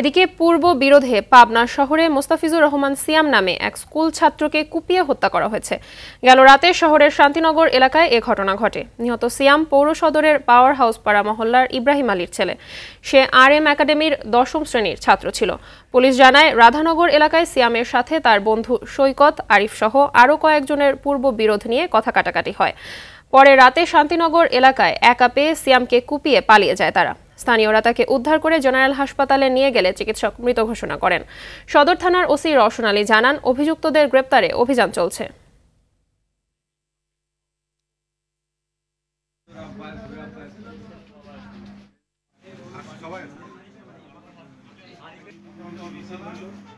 এদিকে পূর্ব বিরোধে পাবনা শহরে মোস্তাফিজুর রহমান সিয়াম নামে এক স্কুল ছাত্রকে কুপিয়ে হত্যা করা হয়েছে গেল রাতে শহরের শান্তিনগর এলাকায় এ ঘটনা ঘটে নিহত সিয়াম পৌর সদরের পাওয়ার হাউস পাড়া মহল্লার ইব্রাহিম আলীর ছেলে সে আর এম একাডেমির দশম শ্রেণীর ছাত্র ছিল পুলিশ জানায় রাধানগর এলাকায় সিয়ামের সাথে তার বন্ধু সৈকত আরিফ সহ আরও কয়েকজনের পূর্ব বিরোধ নিয়ে কথা কাটাকাটি হয় পরে রাতে শান্তিনগর এলাকায় একা পেয়ে সিয়ামকে কুপিয়ে পালিয়ে যায় তারা স্থানীয়রা তাকে উদ্ধার করে জেনারেল হাসপাতালে নিয়ে গেলে চিকিৎসক মৃত ঘোষণা করেন সদর থানার ওসি রওশন আলী জানান অভিযুক্তদের গ্রেপ্তারে অভিযান চলছে সবাই